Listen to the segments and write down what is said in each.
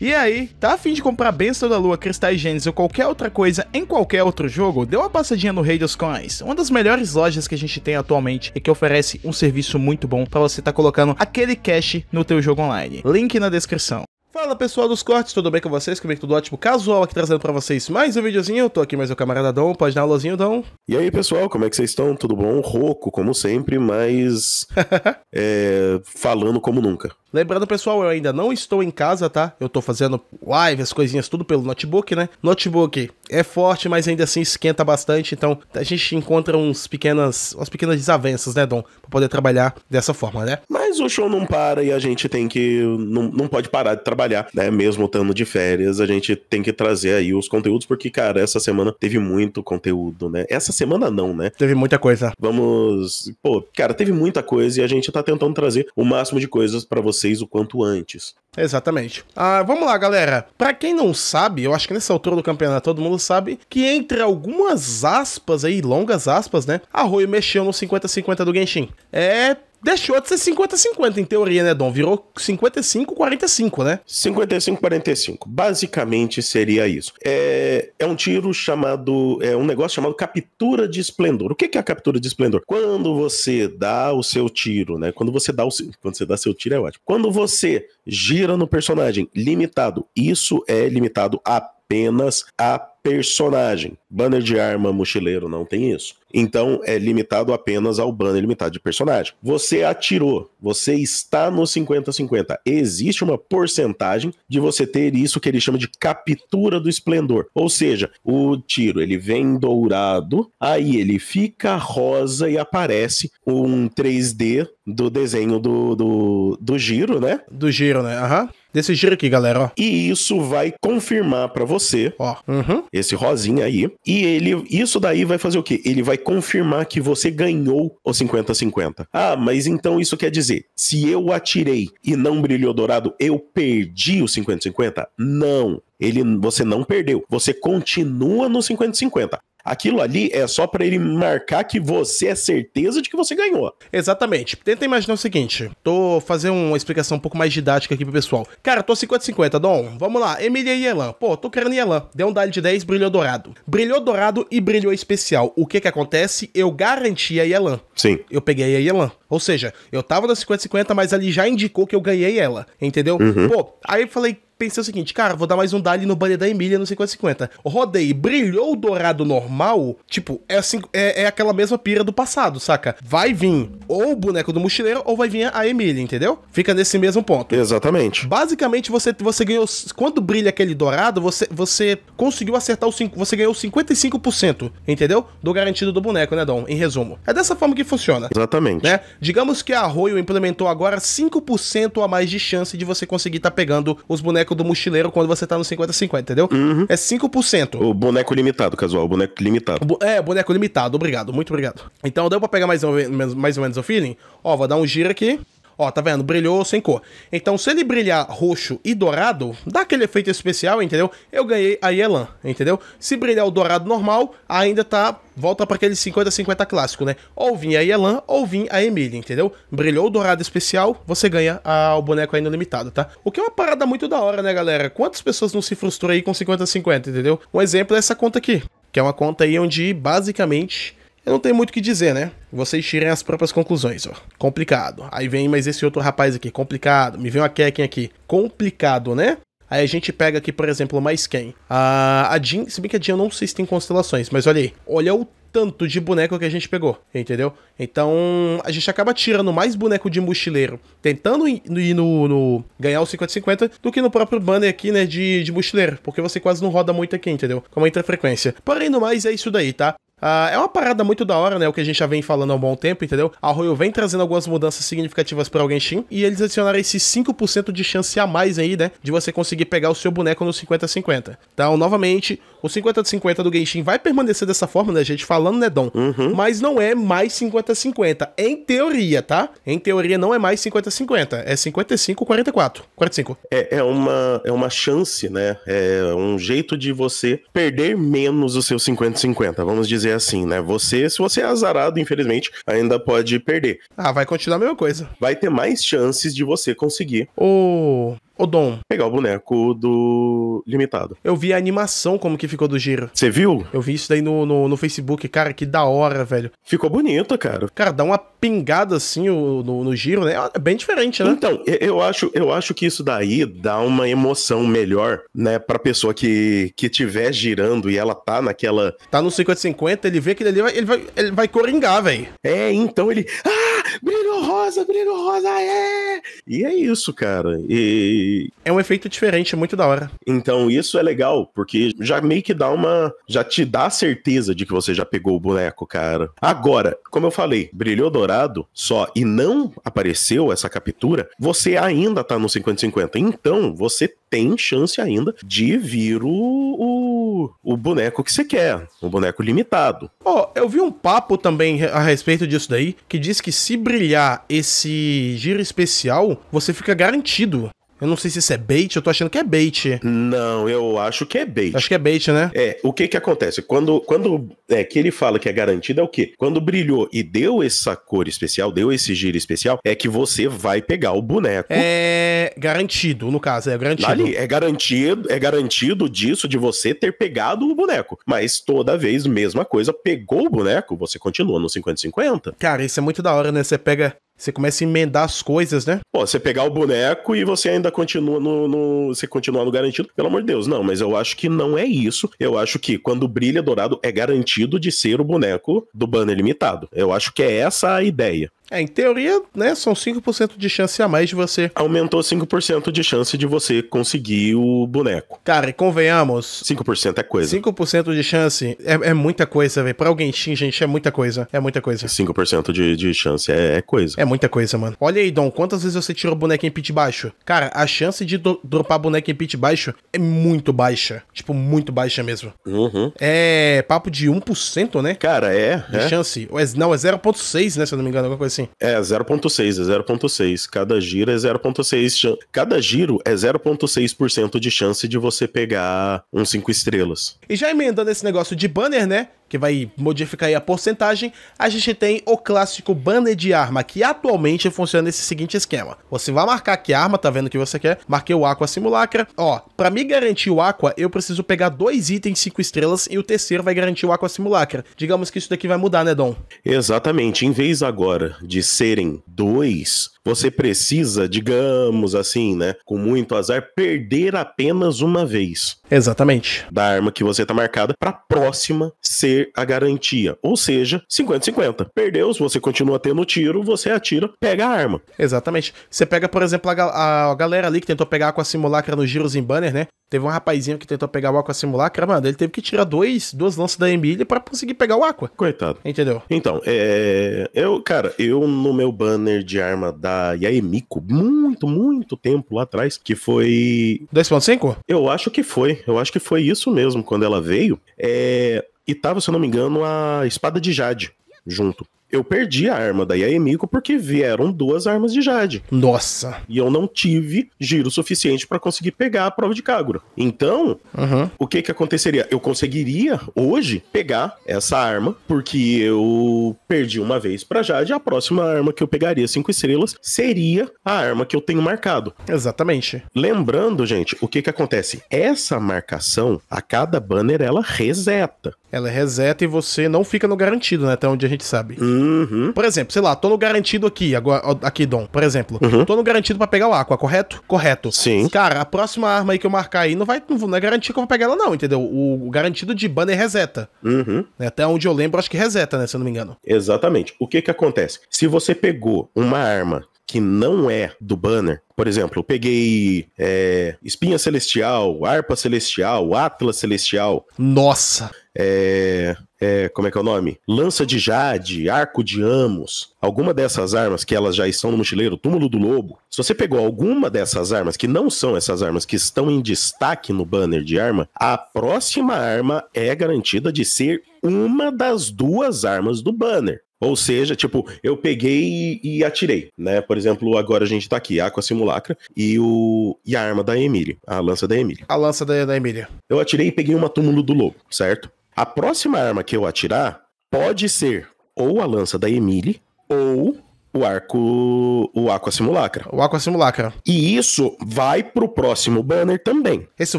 E aí, tá afim de comprar Benção da Lua, Cristais Gênesis ou qualquer outra coisa em qualquer outro jogo? Dê uma passadinha no Rei Coins, uma das melhores lojas que a gente tem atualmente e que oferece um serviço muito bom para você estar tá colocando aquele cash no teu jogo online. Link na descrição. Fala pessoal dos cortes, tudo bem com vocês? Comigo tudo ótimo, casual aqui trazendo para vocês mais um videozinho. Eu tô aqui mais o camarada Dom, pode dar alôzinho, Dom. E aí pessoal, como é que vocês estão? Tudo bom? Roco, como sempre, mas é, falando como nunca. Lembrando, pessoal, eu ainda não estou em casa, tá? Eu tô fazendo live, as coisinhas, tudo pelo notebook, né? Notebook é forte, mas ainda assim esquenta bastante, então a gente encontra uns pequenas, umas pequenas desavenças, né, Dom? Pra poder trabalhar dessa forma, né? Mas o show não para e a gente tem que. Não, não pode parar de trabalhar trabalhar, né? Mesmo estando de férias, a gente tem que trazer aí os conteúdos, porque, cara, essa semana teve muito conteúdo, né? Essa semana não, né? Teve muita coisa. Vamos. Pô, cara, teve muita coisa e a gente tá tentando trazer o máximo de coisas para vocês o quanto antes. Exatamente. Ah, vamos lá, galera. Para quem não sabe, eu acho que nessa altura do campeonato todo mundo sabe que entre algumas aspas aí, longas aspas, né? Rui mexeu no 50-50 do Genshin. É deixou de ser 50-50 em teoria, né, Dom? Virou 55-45, né? 55-45. Basicamente seria isso. É, é um tiro chamado. É um negócio chamado captura de esplendor. O que é a captura de esplendor? Quando você dá o seu tiro, né? Quando você dá o seu, quando você dá seu tiro é ótimo. Quando você gira no personagem limitado, isso é limitado a apenas a personagem. Banner de arma mochileiro não tem isso. Então é limitado apenas ao banner limitado de personagem. Você atirou, você está no 50-50. Existe uma porcentagem de você ter isso que ele chama de captura do esplendor. Ou seja, o tiro ele vem dourado, aí ele fica rosa e aparece um 3D do desenho do, do, do giro, né? Do giro, né? Aham. Uhum desse giro aqui, galera, ó. E isso vai confirmar para você, ó, uhum. esse rosinha aí. E ele, isso daí vai fazer o quê? Ele vai confirmar que você ganhou o 50-50. Ah, mas então isso quer dizer, se eu atirei e não brilhou dourado, eu perdi o 50-50? Não. Ele, você não perdeu. Você continua no 50-50. Aquilo ali é só para ele marcar que você é certeza de que você ganhou. Exatamente. Tenta imaginar o seguinte: tô fazendo uma explicação um pouco mais didática aqui pro pessoal. Cara, tô 50-50, Dom. Vamos lá. Emília e Elan. Pô, tô querendo Elan. Deu um dali de 10, brilhou dourado. Brilhou dourado e brilhou especial. O que que acontece? Eu garanti a Elan. Sim. Eu peguei a Elan. Ou seja, eu tava na 50-50, mas ali já indicou que eu ganhei ela. Entendeu? Uhum. Pô, aí eu falei, pensei o seguinte, cara, vou dar mais um dali no banner da Emília no 50-50. Rodei, brilhou o dourado normal, tipo, é, assim, é, é aquela mesma pira do passado, saca? Vai vir ou o boneco do mochileiro ou vai vir a Emília, entendeu? Fica nesse mesmo ponto. Exatamente. Basicamente, você, você ganhou. Quando brilha aquele dourado, você, você conseguiu acertar o 5. Você ganhou 55%, entendeu? Do garantido do boneco, né, Dom? Em resumo. É dessa forma que funciona. Exatamente. Né? Digamos que a Arroio implementou agora 5% a mais de chance de você conseguir estar tá pegando os bonecos boneco do mochileiro quando você tá no 50-50, entendeu? Uhum. É 5%. O boneco limitado, casual, o boneco limitado. Bo é, boneco limitado, obrigado, muito obrigado. Então deu pra pegar mais ou, mais ou menos o feeling? Ó, vou dar um giro aqui. Ó, tá vendo? Brilhou sem cor. Então, se ele brilhar roxo e dourado, dá aquele efeito especial, entendeu? Eu ganhei a Yelan, entendeu? Se brilhar o dourado normal, ainda tá... Volta para aquele 50-50 clássico, né? Ou vim a Yelan, ou vim a Emília, entendeu? Brilhou o dourado especial, você ganha a, o boneco ainda limitado, tá? O que é uma parada muito da hora, né, galera? Quantas pessoas não se frustram aí com 50-50, entendeu? Um exemplo é essa conta aqui, que é uma conta aí onde, basicamente eu não tenho muito o que dizer, né? Vocês tirem as próprias conclusões, ó. Complicado. Aí vem mais esse outro rapaz aqui, complicado. Me vem uma Kekken aqui. Complicado, né? Aí a gente pega aqui, por exemplo, mais quem? A, a Jean, se bem que a Jean eu não sei se tem constelações, mas olha aí. Olha o tanto de boneco que a gente pegou, entendeu? Então, a gente acaba tirando mais boneco de mochileiro, tentando ir no, no ganhar o 50-50, do que no próprio banner aqui, né, de, de mochileiro, porque você quase não roda muito aqui, entendeu? Com muita frequência. Porém, no mais, é isso daí, tá? Ah, é uma parada muito da hora, né? O que a gente já vem falando há um bom tempo, entendeu? A Royal vem trazendo algumas mudanças significativas para o Genshin e eles adicionaram esse 5% de chance a mais aí, né? De você conseguir pegar o seu boneco no 50-50. Então, novamente, o 50-50 do Genshin vai permanecer dessa forma, né, gente? Falando, né, Dom? Uhum. Mas não é mais 50-50. Em teoria, tá? Em teoria, não é mais 50-50. É 55-44. 45. É, é, uma, é uma chance, né? É um jeito de você perder menos o seu 50-50, vamos dizer assim, né? Você, se você é azarado, infelizmente, ainda pode perder. Ah, vai continuar a mesma coisa. Vai ter mais chances de você conseguir. O Odon. Legal, o boneco do limitado. Eu vi a animação como que ficou do giro. Você viu? Eu vi isso daí no, no, no, Facebook, cara, que da hora, velho. Ficou bonito, cara. Cara, dá uma pingada assim no, no, no giro, né? É bem diferente, né? Então, eu acho, eu acho que isso daí dá uma emoção melhor, né, pra pessoa que, que tiver girando e ela tá naquela... Tá no 50-50, ele vê que ele vai, ele vai, ele vai coringar, velho. É, então ele... Ah! brilho rosa, brilho rosa, é! E é isso, cara. E é um efeito diferente, é muito da hora. Então isso é legal, porque já meio que dá uma, já te dá a certeza de que você já pegou o boneco, cara. Agora, como eu falei, brilhou dourado só e não apareceu essa captura, você ainda tá no 50-50. Então, você tem chance ainda de vir o, o, o boneco que você quer, um boneco limitado. Ó, oh, eu vi um papo também a respeito disso daí, que diz que se se brilhar esse giro especial, você fica garantido eu não sei se isso é bait, eu tô achando que é bait. Não, eu acho que é bait. Acho que é bait, né? É, o que que acontece? Quando, quando é que ele fala que é garantido é o quê? Quando brilhou e deu essa cor especial, deu esse giro especial, é que você vai pegar o boneco. É garantido, no caso, é garantido. Ali, é garantido, é garantido disso de você ter pegado o boneco. Mas toda vez, mesma coisa, pegou o boneco, você continua no 50-50. Cara, isso é muito da hora, né? Você pega você começa a emendar as coisas, né? Pô, você pegar o boneco e você ainda continua no, no, Você continua no garantido, pelo amor de Deus. Não, mas eu acho que não é isso. Eu acho que quando brilha dourado é garantido de ser o boneco do banner limitado. Eu acho que é essa a ideia. É, em teoria, né, são 5% de chance a mais de você. Aumentou 5% de chance de você conseguir o boneco. Cara, e convenhamos. 5% é coisa. 5% de chance é, é muita coisa, velho. Pra alguém Steam, gente, é muita coisa. É muita coisa. 5% de, de chance é, é, coisa. É muita coisa, mano. Olha aí, Dom, quantas vezes você tirou boneco em pit baixo? Cara, a chance de do, dropar boneco em pit baixo é muito baixa. Tipo, muito baixa mesmo. Uhum. É papo de 1%, né? Cara, é. De é. chance. É não, é 0,6, né? Se eu não me engano, alguma coisa assim assim? É, 0.6, é 0.6. Cada giro é 0.6. Cada giro é 0.6% de chance de você pegar um 5 estrelas. E já emendando esse negócio de banner, né? que vai modificar a porcentagem, a gente tem o clássico banner de arma, que atualmente funciona nesse seguinte esquema. Você vai marcar que arma, tá vendo que você quer? Marquei o Aqua Simulacra. Ó, pra me garantir o Aqua, eu preciso pegar dois itens 5 estrelas e o terceiro vai garantir o Aqua Simulacra. Digamos que isso daqui vai mudar, né, Dom? Exatamente. Em vez agora de serem dois, você precisa, digamos assim, né, com muito azar, perder apenas uma vez. Exatamente. Da arma que você tá marcada para próxima ser a garantia. Ou seja, 50-50. Perdeu, se você continua tendo tiro, você atira, pega a arma. Exatamente. Você pega, por exemplo, a, a, a galera ali que tentou pegar com a simulacra no giros em banner, né? Teve um rapazinho que tentou pegar o Aqua Simulacra, mano, ele teve que tirar dois, duas lanças da Emília para conseguir pegar o Aqua. Coitado. Entendeu? Então, é. Eu, cara, eu no meu banner de arma da Yaemiko, muito, muito tempo lá atrás, que foi. 2.5? Eu acho que foi. Eu acho que foi isso mesmo, quando ela veio. É. E tava, se eu não me engano, a espada de Jade junto eu perdi a arma da Yaemiko porque vieram duas armas de Jade. Nossa. E eu não tive giro suficiente para conseguir pegar a prova de Kagura. Então, uhum. o que que aconteceria? Eu conseguiria hoje pegar essa arma porque eu perdi uma vez para Jade. A próxima arma que eu pegaria cinco estrelas seria a arma que eu tenho marcado. Exatamente. Lembrando, gente, o que que acontece? Essa marcação a cada banner ela reseta. Ela reseta e você não fica no garantido, né? Até onde a gente sabe. Hum. Uhum. Por exemplo, sei lá, tô no garantido aqui, agora, aqui, Dom, por exemplo. Uhum. Tô no garantido pra pegar o Aqua, correto? Correto. Sim. Cara, a próxima arma aí que eu marcar aí não vai, não é garantir que eu vou pegar ela, não, entendeu? O, o garantido de banner reseta. Uhum. Né, até onde eu lembro, acho que reseta, né? Se eu não me engano. Exatamente. O que que acontece? Se você pegou uma arma que não é do banner, por exemplo, eu peguei é, Espinha Celestial, arpa Celestial, Atlas Celestial. Nossa! É, é, como é que é o nome? Lança de Jade, Arco de Amos. Alguma dessas armas que elas já estão no mochileiro, Túmulo do Lobo. Se você pegou alguma dessas armas, que não são essas armas que estão em destaque no banner de arma, a próxima arma é garantida de ser uma das duas armas do banner. Ou seja, tipo, eu peguei e, atirei, né? Por exemplo, agora a gente tá aqui, Aqua Simulacra e, o, e a arma da Emília, a lança da Emília. A lança da, da Emília. Eu atirei e peguei uma túmulo do lobo, certo? A próxima arma que eu atirar pode ser ou a lança da Emília ou o arco, o Aqua Simulacra. O Aqua Simulacra. E isso vai pro próximo banner também. Isso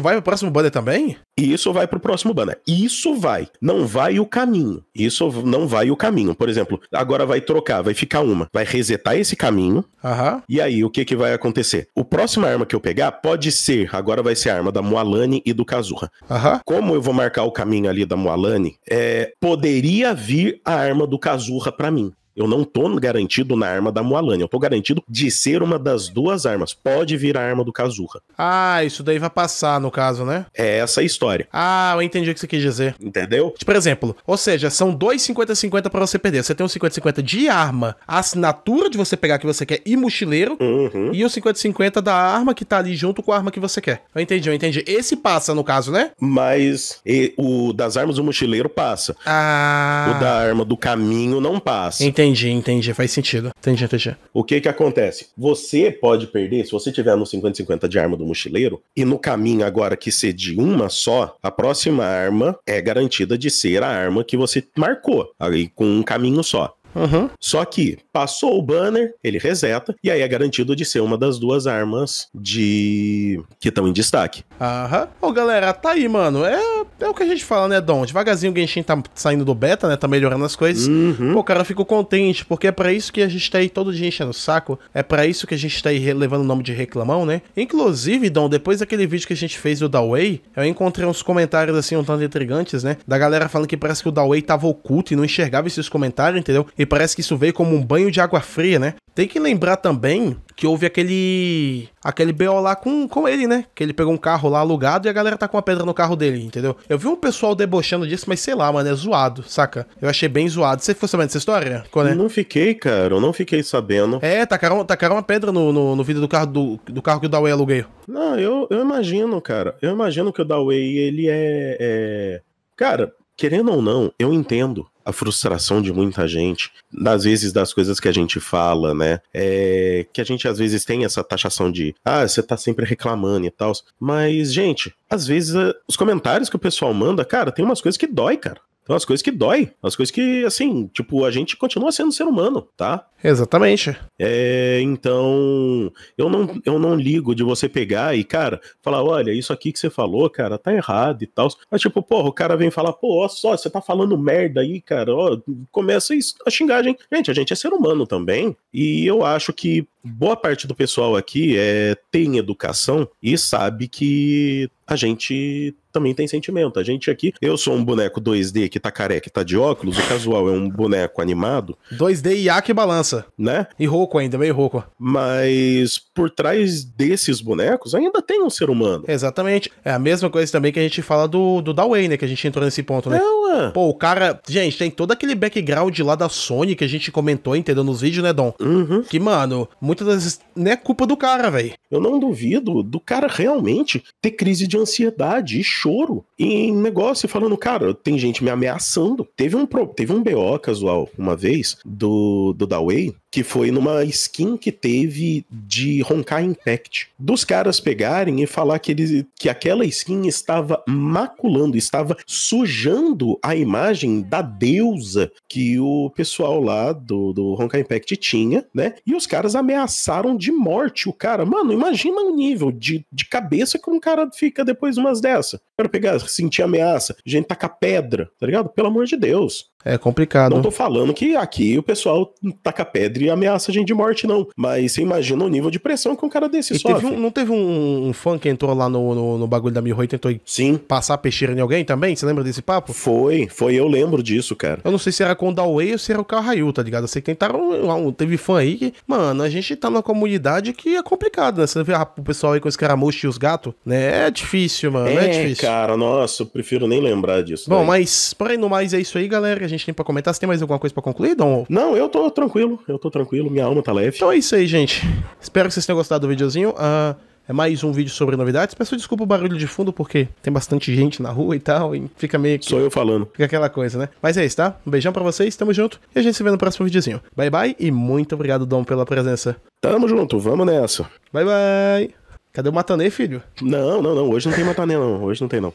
vai pro próximo banner também? Isso vai pro próximo banner. Isso vai. Não vai o caminho. Isso não vai o caminho. Por exemplo, agora vai trocar, vai ficar uma. Vai resetar esse caminho. Aham. E aí, o que que vai acontecer? O próximo arma que eu pegar pode ser, agora vai ser a arma da Moalani e do Kazurra. Aham. Como eu vou marcar o caminho ali da Moalani é, poderia vir a arma do Kazurra para mim eu não tô garantido na arma da Moalane. eu tô garantido de ser uma das duas armas. Pode vir a arma do Kazurra. Ah, isso daí vai passar, no caso, né? É essa a história. Ah, eu entendi o que você quis dizer. Entendeu? Tipo, por exemplo, ou seja, são dois 50-50 para você perder. Você tem um 50-50 de arma, a assinatura de você pegar que você quer e mochileiro, uhum. e o 50-50 da arma que tá ali junto com a arma que você quer. Eu entendi, eu entendi. Esse passa, no caso, né? Mas e, o das armas do mochileiro passa. Ah. O da arma do caminho não passa. Entendi. Entendi, entendi. Faz sentido. Entendi, entendi. O que que acontece? Você pode perder, se você tiver no 50-50 de arma do mochileiro, e no caminho agora que ser de uma só, a próxima arma é garantida de ser a arma que você marcou, ali com um caminho só. Uhum. Só que passou o banner, ele reseta, e aí é garantido de ser uma das duas armas de. que estão em destaque. Aham. Ô, galera, tá aí, mano. É, é o que a gente fala, né, Dom? Devagarzinho o Genshin tá saindo do beta, né? Tá melhorando as coisas. Uhum. Pô, cara, eu fico contente, porque é pra isso que a gente tá aí todo dia enchendo o saco. É pra isso que a gente tá aí levando o nome de reclamão, né? Inclusive, Dom, depois daquele vídeo que a gente fez do Dawei, eu encontrei uns comentários assim, um tanto intrigantes, né? Da galera falando que parece que o Dawei tava oculto e não enxergava esses comentários, entendeu? E parece que isso veio como um banho de água fria, né? Tem que lembrar também que houve aquele. aquele BO lá com, com ele, né? Que ele pegou um carro lá alugado e a galera tá com uma pedra no carro dele, entendeu? Eu vi um pessoal debochando disso, mas sei lá, mano, é zoado, saca? Eu achei bem zoado. Você ficou sabendo dessa história? né? Não fiquei, cara, eu não fiquei sabendo. É, tacaram, tacaram uma pedra no, no, no vidro do carro do, do carro que o Dawei aluguei. Não, eu, eu imagino, cara. Eu imagino que o Dawei, ele é. é... Cara, querendo ou não, eu entendo a frustração de muita gente, das vezes das coisas que a gente fala, né? É, que a gente às vezes tem essa taxação de, ah, você tá sempre reclamando e tal. Mas, gente, às vezes eh, os comentários que o pessoal manda, cara, tem umas coisas que dói, cara. Tem então, as coisas que dói, as coisas que, assim, tipo, a gente continua sendo ser humano, tá? Exatamente. É, então, eu não, eu não ligo de você pegar e, cara, falar, olha, isso aqui que você falou, cara, tá errado e tal. Mas, tipo, porra, o cara vem falar, pô, ó, só, você tá falando merda aí, cara, ó, começa a xingar, hein? Gente, a gente é ser humano também, e eu acho que boa parte do pessoal aqui é, tem educação e sabe que a gente também tem sentimento. A gente aqui, eu sou um boneco 2D que tá careca e tá de óculos, o casual é um boneco animado. 2D e que balança. Né? E rouco ainda, meio rouco. Mas por trás desses bonecos ainda tem um ser humano. Exatamente. É a mesma coisa também que a gente fala do, do Dawei, né? Que a gente entrou nesse ponto, né? É, Pô, o cara. Gente, tem todo aquele background lá da Sony que a gente comentou, entendeu? Nos vídeos, né, Dom? Uhum. Que, mano, muitas das vezes não é culpa do cara, velho. Eu não duvido do cara realmente ter crise de ansiedade e choro em negócio falando, cara, tem gente me ameaçando. Teve um, teve um BO casual uma vez do, do Dawei que foi numa skin que teve de roncar Impact. Dos caras pegarem e falar que, eles, que aquela skin estava maculando, estava sujando a imagem da deusa que o pessoal lá do, do Impact tinha, né? E os caras ameaçaram de morte o cara. Mano, imagina o nível de, de cabeça que um cara fica depois de umas dessa. Quero pegar, sentir ameaça, gente tá a pedra, tá ligado? Pelo amor de Deus. É complicado. Não tô falando que aqui o pessoal taca pedra e ameaça a gente de morte, não. Mas você imagina o nível de pressão que um cara desse e sofre. Teve um, não teve um, fã que entrou lá no, no, no bagulho da Mirro e tentou Sim. passar peixeira em alguém também? Você lembra desse papo? Foi, foi, eu lembro disso, cara. Eu não sei se era com o Dawei ou se era o Carrail, tá ligado? Eu sei que tentaram. Teve fã aí que. Mano, a gente tá numa comunidade que é complicado, né? Você vê ah, o pessoal aí com os caramuchos e os gatos, né? É difícil, mano. É, é difícil. Cara, nossa, eu prefiro nem lembrar disso. Bom, daí. mas, por aí no mais, é isso aí, galera. A gente gente tem para comentar. Você tem mais alguma coisa para concluir, Dom? Não, eu tô tranquilo, eu tô tranquilo, minha alma tá leve. Então é isso aí, gente. Espero que vocês tenham gostado do videozinho. Uh, é mais um vídeo sobre novidades. Peço desculpa o barulho de fundo, porque tem bastante gente na rua e tal, e fica meio que. Sou eu falando. Fica aquela coisa, né? Mas é isso, tá? Um beijão pra vocês, tamo junto, e a gente se vê no próximo videozinho. Bye bye, e muito obrigado, Dom, pela presença. Tamo junto, vamos nessa. Bye bye. Cadê o Matanê, filho? Não, não, não. Hoje não tem Matanê, não. Hoje não tem, não.